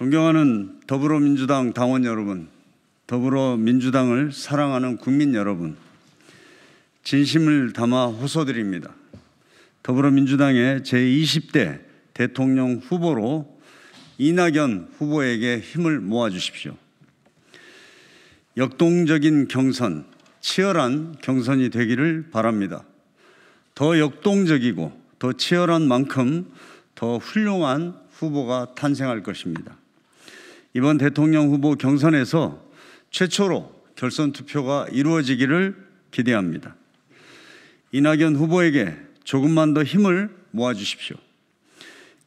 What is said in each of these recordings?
존경하는 더불어민주당 당원 여러분, 더불어민주당을 사랑하는 국민 여러분, 진심을 담아 호소드립니다. 더불어민주당의 제20대 대통령 후보로 이낙연 후보에게 힘을 모아주십시오. 역동적인 경선, 치열한 경선이 되기를 바랍니다. 더 역동적이고 더 치열한 만큼 더 훌륭한 후보가 탄생할 것입니다. 이번 대통령 후보 경선에서 최초로 결선 투표가 이루어지기를 기대합니다. 이낙연 후보에게 조금만 더 힘을 모아주십시오.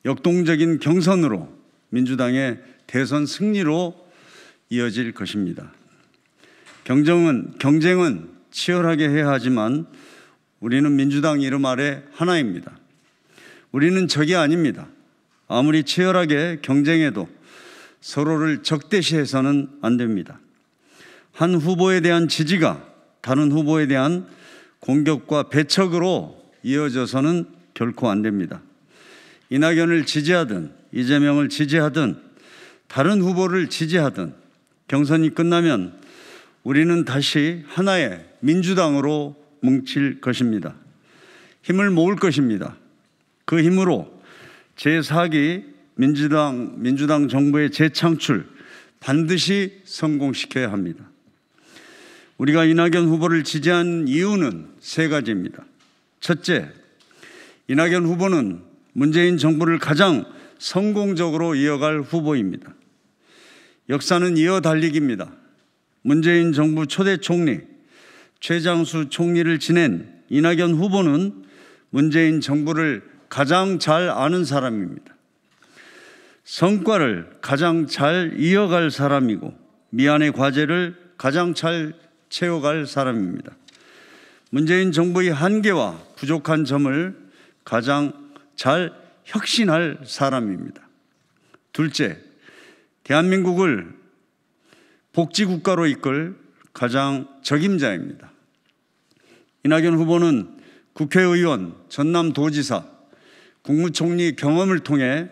역동적인 경선으로 민주당의 대선 승리로 이어질 것입니다. 경쟁은, 경쟁은 치열하게 해야 하지만 우리는 민주당 이름 아래 하나입니다. 우리는 적이 아닙니다. 아무리 치열하게 경쟁해도 서로를 적대시해서는 안 됩니다. 한 후보에 대한 지지가 다른 후보에 대한 공격과 배척으로 이어져서는 결코 안 됩니다. 이낙연을 지지하든 이재명을 지지하든 다른 후보를 지지하든 경선이 끝나면 우리는 다시 하나의 민주당으로 뭉칠 것입니다. 힘을 모을 것입니다. 그 힘으로 제4기 민주당, 민주당 정부의 재창출 반드시 성공시켜야 합니다. 우리가 이낙연 후보를 지지한 이유는 세 가지입니다. 첫째, 이낙연 후보는 문재인 정부를 가장 성공적으로 이어갈 후보입니다. 역사는 이어 달리기입니다. 문재인 정부 초대 총리, 최장수 총리를 지낸 이낙연 후보는 문재인 정부를 가장 잘 아는 사람입니다. 성과를 가장 잘 이어갈 사람이고 미안의 과제를 가장 잘 채워갈 사람입니다. 문재인 정부의 한계와 부족한 점을 가장 잘 혁신할 사람입니다. 둘째, 대한민국을 복지국가로 이끌 가장 적임자입니다. 이낙연 후보는 국회의원, 전남도지사, 국무총리 경험을 통해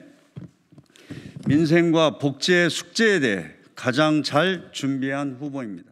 민생과 복지의 숙제에 대해 가장 잘 준비한 후보입니다.